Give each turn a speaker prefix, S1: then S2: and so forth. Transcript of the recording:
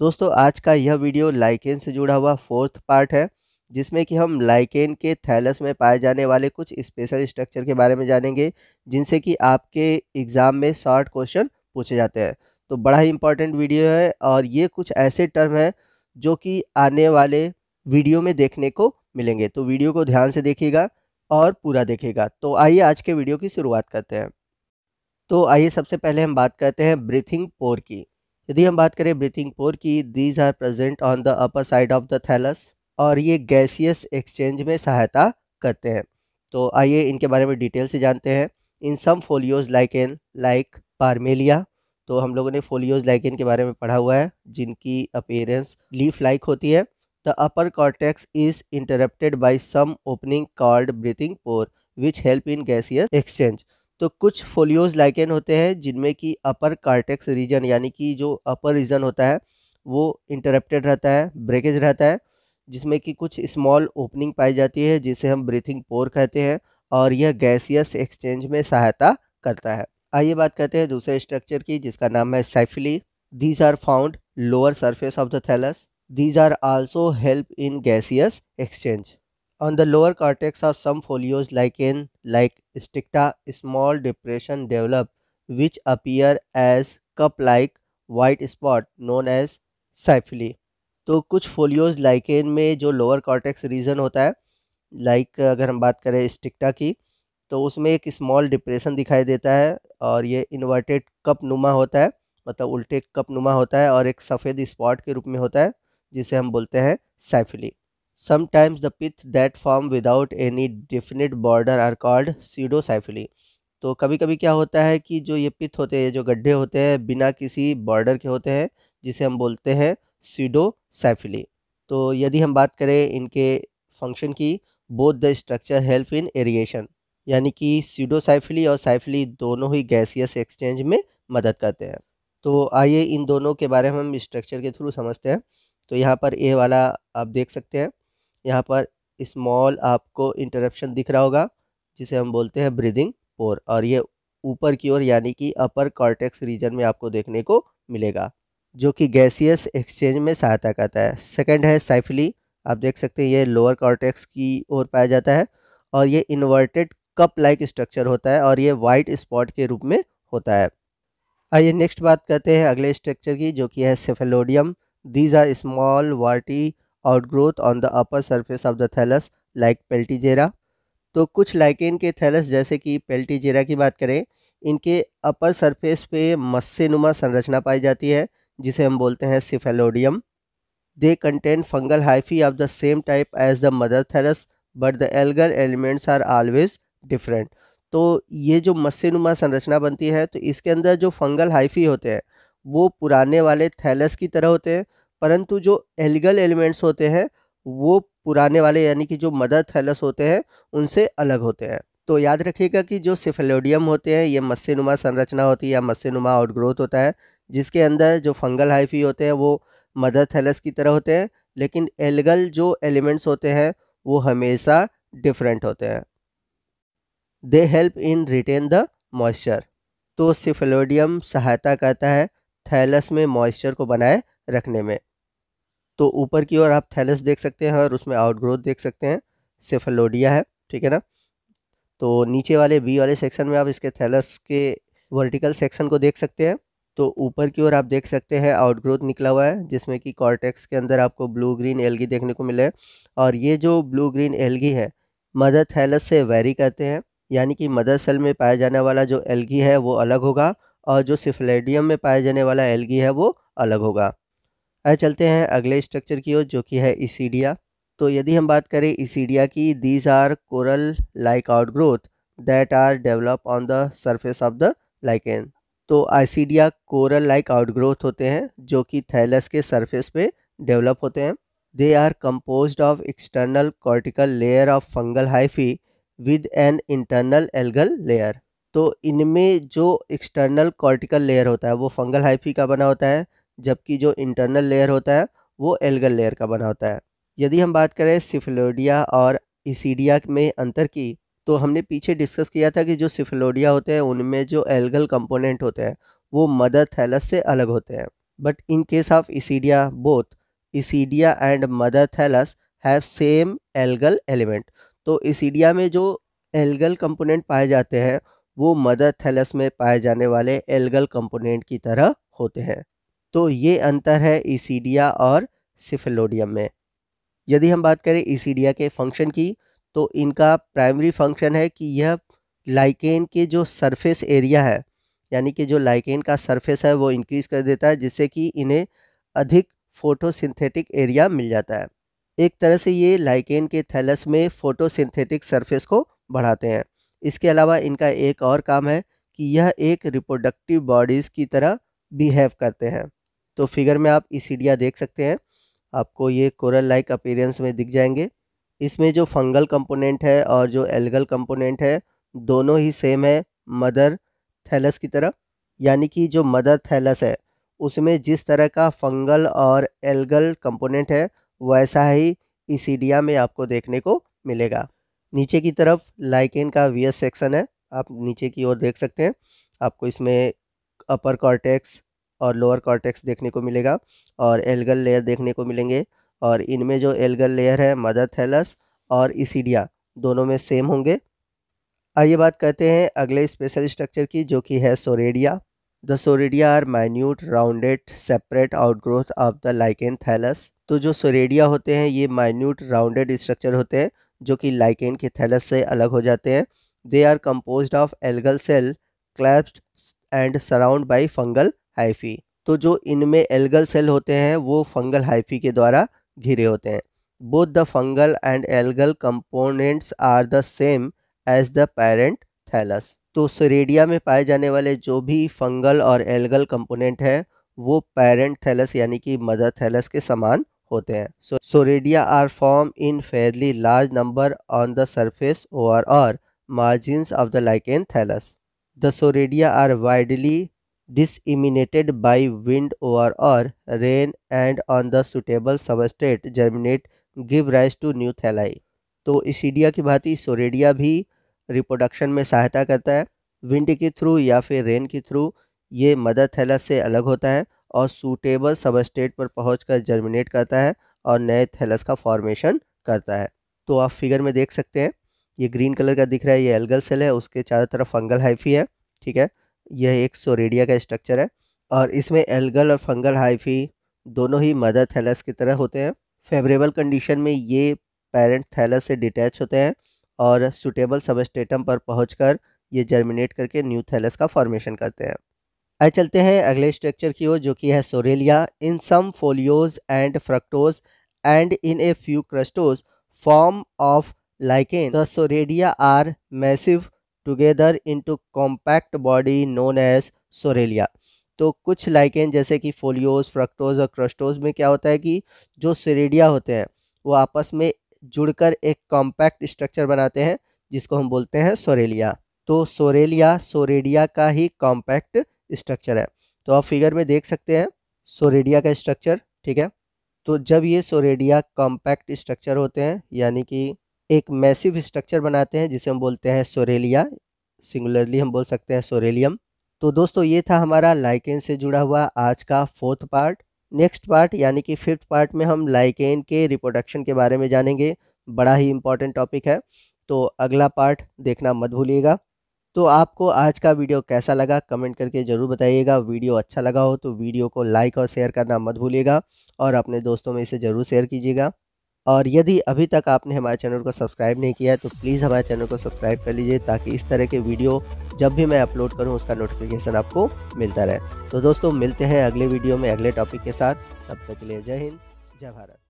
S1: दोस्तों आज का यह वीडियो लाइकेन से जुड़ा हुआ फोर्थ पार्ट है जिसमें कि हम लाइकेन के थैलस में पाए जाने वाले कुछ स्पेशल स्ट्रक्चर के बारे में जानेंगे जिनसे कि आपके एग्ज़ाम में शॉर्ट क्वेश्चन पूछे जाते हैं तो बड़ा ही इंपॉर्टेंट वीडियो है और ये कुछ ऐसे टर्म हैं जो कि आने वाले वीडियो में देखने को मिलेंगे तो वीडियो को ध्यान से देखिएगा और पूरा देखेगा तो आइए आज के वीडियो की शुरुआत करते हैं तो आइए सबसे पहले हम बात करते हैं ब्रीथिंग पोर की यदि हम बात करें ब्रीथिंग पोर की these are present on the upper side of the thallus और ये गैसियस एक्सचेंज में सहायता करते हैं तो आइए इनके बारे में डिटेल से जानते हैं in some foliose like an like Parmelia तो हम लोगों ने फोलियोज लाइक के बारे में पढ़ा हुआ है जिनकी अपेयरेंस लीफ लाइक होती है the upper cortex is interrupted by some opening called breathing pore which help in gaseous exchange तो कुछ फोलियोज लाइकेन होते हैं जिनमें कि अपर कार्टेक्स रीजन यानी कि जो अपर रीजन होता है वो इंटरप्टेड रहता है ब्रेकेज रहता है जिसमें कि कुछ स्मॉल ओपनिंग पाई जाती है जिसे हम ब्रीथिंग पोर कहते हैं और यह गैसियस एक्सचेंज में सहायता करता है आइए बात करते हैं दूसरे स्ट्रक्चर की जिसका नाम है cyphellae these are found lower surface of the thallus these are also help in gaseous exchange On the lower cortex of some folios lichen like sticta small depression develop which appear as cup-like white spot known as cyphellae तो कुछ folios lichen में जो lower cortex reason होता है like अगर हम बात करें स्टिक्टा की तो उसमें एक स्मॉल डिप्रेशन दिखाई देता है और ये इन्वर्टेड कप नुमा होता है मतलब उल्टे कप नुमा होता है और एक सफ़ेद स्पॉट के रूप में होता है जिसे हम बोलते हैं साइफिली Sometimes the pith that form without any definite border are called pseudocyphili. तो कभी कभी क्या होता है कि जो ये पिथ होते हैं जो गड्ढे होते हैं बिना किसी बॉर्डर के होते हैं जिसे हम बोलते हैं सीडोसाइफिली तो यदि हम बात करें इनके फंक्शन की both the structure help in aeration यानी कि सीडोसाइफिली और साइफिली दोनों ही गैसियस एक्सचेंज में मदद करते हैं तो आइए इन दोनों के बारे में हम स्ट्रक्चर के थ्रू समझते हैं तो यहाँ पर ए वाला आप देख सकते हैं यहाँ पर स्मॉल आपको इंटरप्शन दिख रहा होगा जिसे हम बोलते हैं ब्रीदिंग पोर और ये ऊपर की ओर यानी कि अपर कॉर्टेक्स रीजन में आपको देखने को मिलेगा जो कि गैसियस एक्सचेंज में सहायता करता है सेकंड है साइफली आप देख सकते हैं ये लोअर कॉर्टेक्स की ओर पाया जाता है और ये इन्वर्टेड कप लाइक स्ट्रक्चर होता है और ये वाइट स्पॉट के रूप में होता है आइए नेक्स्ट बात करते हैं अगले स्ट्रक्चर की जो कि है cephalodium these are small warty growth on the upper surface of the thallus like Peltigera तो कुछ लाइकेन के थैलस जैसे कि पेल्टीजेरा की बात करें इनके अपर सरफेस पे मस्सेनुमा संरचना पाई जाती है जिसे हम बोलते हैं cephalodium they contain fungal hyphae of the same type as the mother thallus but the algal elements are always different तो ये जो मस्सेनुमा संरचना बनती है तो इसके अंदर जो फंगल हाइफी होते हैं वो पुराने वाले थैलस की तरह होते हैं परंतु जो एलिगल एलिमेंट्स होते हैं वो पुराने वाले यानी कि जो मदर थैलस होते हैं उनसे अलग होते हैं तो याद रखिएगा कि जो सिफेलोडियम होते हैं ये मस्सेनुमा संरचना होती है या मस्सेनुमा आउटग्रोथ होता है जिसके अंदर जो फंगल हाइफी होते हैं वो मदर थैलस की तरह होते हैं लेकिन एलगल जो एलिमेंट्स होते हैं वो हमेशा डिफरेंट होते हैं they help in retain the moisture तो सिफेलोडियम सहायता करता है थैलस में मॉइस्चर को बनाए रखने में तो ऊपर की ओर आप थैलस देख सकते हैं और उसमें आउटग्रोथ देख सकते हैं सेफलोडिया है ठीक है ना तो नीचे वाले बी वाले सेक्शन में आप इसके थैलस के वर्टिकल सेक्शन को देख सकते हैं तो ऊपर की ओर आप देख सकते हैं आउटग्रोथ निकला हुआ है जिसमें कि कॉर्टेक्स के अंदर आपको ब्लू ग्रीन एलगी देखने को मिले और ये जो ब्लू ग्रीन एलगी है मदर थैलस से वेरी करते हैं यानी कि मदर सेल में पाया जाने वाला जो एलगी है वो अलग होगा और जो सिफलेडियम में पाया जाने वाला एलगी है वो अलग होगा आए चलते हैं अगले स्ट्रक्चर की ओर जो कि है इसीडिया तो यदि हम बात करें इसीडिया की these are coral like outgrowth that are develop on the surface of the lichen तो isidia coral like outgrowth होते हैं जो कि थैलस के सर्फेस पे डेवलप होते हैं they are compose of external cortical layer of fungal hyphae with an internal algal layer तो इनमें जो एक्सटर्नल कॉर्टिकल लेयर होता है वो फंगल हाइफी का बना होता है जबकि जो इंटरनल लेयर होता है वो एल्गल लेयर का बना होता है यदि हम बात करें सिफिलोडिया और इसीडिया में अंतर की तो हमने पीछे डिस्कस किया था कि जो सिफिलोडिया होते हैं उनमें जो एल्गल कंपोनेंट होते हैं वो मदर थैलस से अलग होते हैं but in case of isidia both isidia and mother thallus have same algal element तो इसीडिया में जो एल्गल कंपोनेंट पाए जाते हैं वो मदर थैलस में पाए जाने वाले एल्गल कंपोनेंट की तरह होते हैं तो ये अंतर है ईसीडिया और सिफिलोडियम में यदि हम बात करें ईसीडिया के फंक्शन की तो इनका प्राइमरी फंक्शन है कि यह लाइकेन के जो सरफेस एरिया है यानी कि जो लाइकेन का सरफेस है वो इंक्रीज़ कर देता है जिससे कि इन्हें अधिक फोटोसिंथेटिक एरिया मिल जाता है एक तरह से ये लाइकेन के थैलस में फोटोसिंथेटिक सरफेस को बढ़ाते हैं इसके अलावा इनका एक और काम है कि यह एक रिप्रोडक्टिव बॉडीज़ की तरह बिहेव करते हैं तो फिगर में आप इसीडिया देख सकते हैं आपको ये कोरल लाइक अपीरेंस में दिख जाएंगे इसमें जो फंगल कंपोनेंट है और जो एल्गल कंपोनेंट है दोनों ही सेम है मदर थैलस की तरह यानी कि जो मदर थैलस है उसमें जिस तरह का फंगल और एल्गल कंपोनेंट है वैसा ही इसीडिया में आपको देखने को मिलेगा नीचे की तरफ लाइकेन का वीएस सेक्शन है आप नीचे की ओर देख सकते हैं आपको इसमें अपर कॉर्टेक्स और लोअर कॉर्टेक्स देखने को मिलेगा और एल्गल लेयर देखने को मिलेंगे और इनमें जो एल्गल लेयर है मदर थैलस और इसीडिया दोनों में सेम होंगे आइए बात करते हैं अगले स्पेशल स्ट्रक्चर की जो कि है soredia the soredia are minute rounded separate outgrowth of the lichen thallus तो जो सोरेडिया होते हैं ये माइन्यूट राउंडेड स्ट्रक्चर होते हैं जो कि लाइकेन के थैलस से अलग हो जाते हैं they are compose of algal cell clasped and surround by fungal hyphae तो जो इनमें एल्गल सेल होते हैं वो फंगल हाइफी के द्वारा घिरे होते हैं both the fungal and algal components are the same as the parent thallus तो सरेडिया में पाए जाने वाले जो भी फंगल और एल्गल कंपोनेंट है वो पेरेंट थैलस यानी कि मदर थैलस के समान होते हैं so soredia are form in fairly large number on the surface over और margin of the lichen thallus the soredia are widely disseminated by wind or, or rain and on the suitable substrate germinate give rise to new thalli तो isidia की भांति सोरेडिया भी reproduction में सहायता करता है wind के थ्रू या फिर रेन के थ्रू ये मदर थैला से अलग होता है और सूटेबल सबस्टेट पर पहुंचकर जर्मिनेट करता है और नए थैलस का फॉर्मेशन करता है तो आप फिगर में देख सकते हैं ये ग्रीन कलर का दिख रहा है ये एल्गल सेल है उसके चारों तरफ फंगल हाइफी है ठीक है यह एक सोरेडिया का स्ट्रक्चर है और इसमें एल्गल और फंगल हाइफी दोनों ही मदर थैलस की तरह होते हैं फेवरेबल कंडीशन में ये पेरेंट थैलस से डिटैच होते हैं और सुटेबल सबस्टेटम पर कर ये जर्मिनेट करके न्यू थैलस का फॉर्मेशन करते हैं आए चलते हैं अगले स्ट्रक्चर की ओर जो कि है soralia in some foliose and fruticose and in a few crustose form of lichen the soredia are massive into compact body known as soralia तो कुछ लाइकेन जैसे कि फोलियोज फ्रक्टोज और क्रस्टोज में क्या होता है कि जो सरेडिया होते हैं वो आपस में जुड़कर एक कॉम्पैक्ट स्ट्रक्चर बनाते हैं जिसको हम बोलते हैं सोरेलिया तो सोरेलिया सोरेडिया का ही कॉम्पैक्ट स्ट्रक्चर है तो आप फिगर में देख सकते हैं सोरेडिया का स्ट्रक्चर ठीक है तो जब ये सोरेडिया कॉम्पैक्ट स्ट्रक्चर होते हैं यानी कि एक मैसिव स्ट्रक्चर बनाते हैं जिसे हम बोलते हैं सोरेलिया सिंगुलरली हम बोल सकते हैं सोरेलियम तो दोस्तों ये था हमारा लाइकेन से जुड़ा हुआ आज का फोर्थ पार्ट नेक्स्ट पार्ट यानी कि फिफ्थ पार्ट में हम लाइकेन के रिप्रोडक्शन के बारे में जानेंगे बड़ा ही इम्पॉर्टेंट टॉपिक है तो अगला पार्ट देखना मत भूलिएगा तो आपको आज का वीडियो कैसा लगा कमेंट करके ज़रूर बताइएगा वीडियो अच्छा लगा हो तो वीडियो को लाइक और शेयर करना मत भूलिएगा और अपने दोस्तों में इसे ज़रूर शेयर कीजिएगा और यदि अभी तक आपने हमारे चैनल को सब्सक्राइब नहीं किया है तो प्लीज़ हमारे चैनल को सब्सक्राइब कर लीजिए ताकि इस तरह के वीडियो जब भी मैं अपलोड करूँ उसका नोटिफिकेशन आपको मिलता रहे तो दोस्तों मिलते हैं अगले वीडियो में अगले टॉपिक के साथ तब तक के लिए जय हिंद जय भारत